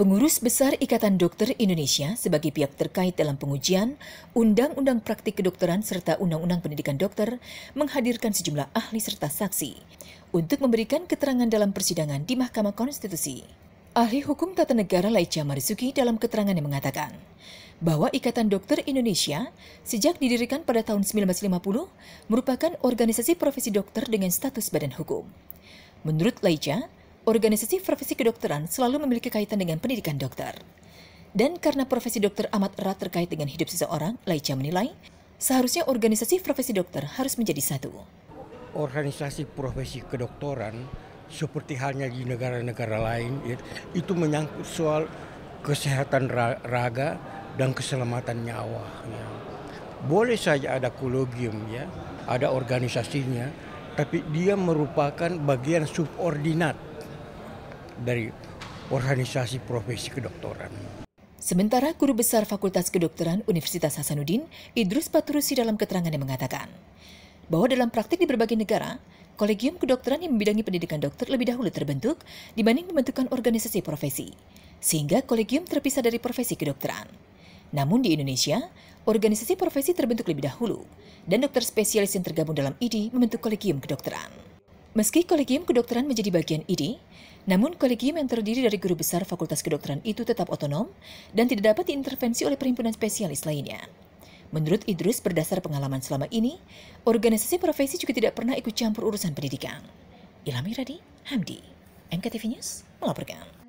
Pengurus Besar Ikatan Dokter Indonesia sebagai pihak terkait dalam pengujian Undang-Undang Praktik Kedokteran serta Undang-Undang Pendidikan Dokter menghadirkan sejumlah ahli serta saksi untuk memberikan keterangan dalam persidangan di Mahkamah Konstitusi. Ahli hukum tata negara Laicha Marisuki dalam keterangan yang mengatakan bahwa Ikatan Dokter Indonesia sejak didirikan pada tahun 1950 merupakan organisasi profesi dokter dengan status badan hukum. Menurut Laicha, organisasi profesi kedokteran selalu memiliki kaitan dengan pendidikan dokter. Dan karena profesi dokter amat erat terkait dengan hidup seseorang, Laica menilai, seharusnya organisasi profesi dokter harus menjadi satu. Organisasi profesi kedokteran seperti halnya di negara-negara lain ya, itu menyangkut soal kesehatan raga dan keselamatan nyawa. Ya. Boleh saja ada kologium, ya, ada organisasinya, tapi dia merupakan bagian subordinat dari organisasi profesi kedokteran. Sementara Guru Besar Fakultas Kedokteran Universitas Hasanuddin, Idrus Paturusi dalam keterangannya mengatakan, bahwa dalam praktik di berbagai negara, kolegium kedokteran yang membidangi pendidikan dokter lebih dahulu terbentuk dibanding pembentukan organisasi profesi, sehingga kolegium terpisah dari profesi kedokteran. Namun di Indonesia, organisasi profesi terbentuk lebih dahulu, dan dokter spesialis yang tergabung dalam IDI membentuk kolegium kedokteran. Meski kolegium kedokteran menjadi bagian ini, namun kolegium yang terdiri dari guru besar Fakultas Kedokteran itu tetap otonom dan tidak dapat diintervensi oleh perhimpunan spesialis lainnya. Menurut Idrus, berdasar pengalaman selama ini, organisasi profesi juga tidak pernah ikut campur urusan pendidikan. Ilhami Radi, Hamdi, MKTV News melaporkan.